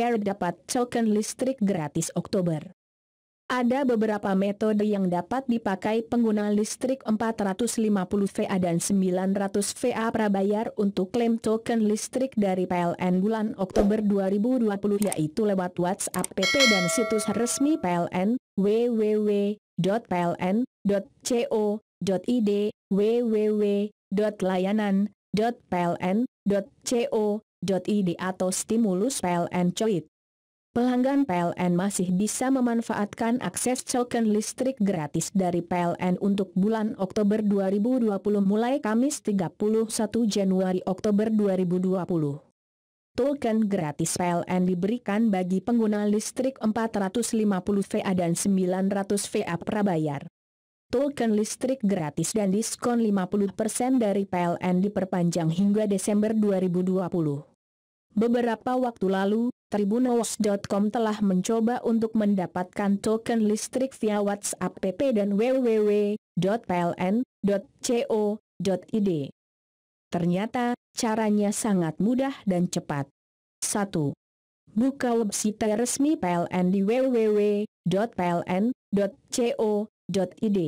Care dapat token listrik gratis Oktober. Ada beberapa metode yang dapat dipakai pengguna listrik 450 VA dan 900 VA prabayar untuk klaim token listrik dari PLN bulan Oktober 2020 yaitu lewat WhatsApp PT dan situs resmi PLN www.pln.co.id www.layanan.pln.co.id .id atau stimulus PLN Coit. Pelanggan PLN masih bisa memanfaatkan akses token listrik gratis dari PLN untuk bulan Oktober 2020 mulai Kamis 31 Januari Oktober 2020. Token gratis PLN diberikan bagi pengguna listrik 450 VA dan 900 VA prabayar token listrik gratis dan diskon 50% dari PLN diperpanjang hingga Desember 2020. Beberapa waktu lalu, Tribunnews.com telah mencoba untuk mendapatkan token listrik via WhatsApp PP dan www.pln.co.id. Ternyata, caranya sangat mudah dan cepat. 1. Buka website resmi PLN di www.pln.co.id .id.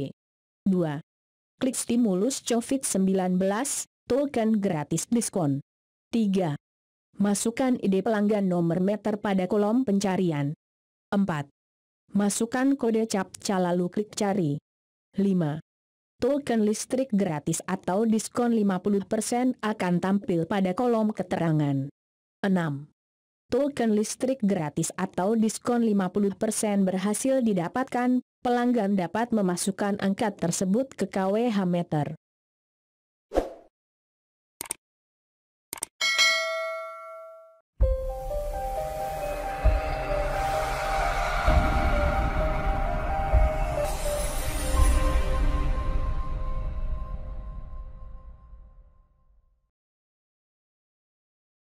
2. Klik stimulus COVID-19, token gratis diskon. 3. Masukkan ide pelanggan nomor meter pada kolom pencarian. 4. Masukkan kode CAPTCA lalu klik cari. 5. Token listrik gratis atau diskon 50% akan tampil pada kolom keterangan. 6. Token listrik gratis atau diskon 50% berhasil didapatkan pelanggan dapat memasukkan angka tersebut ke KWH meter.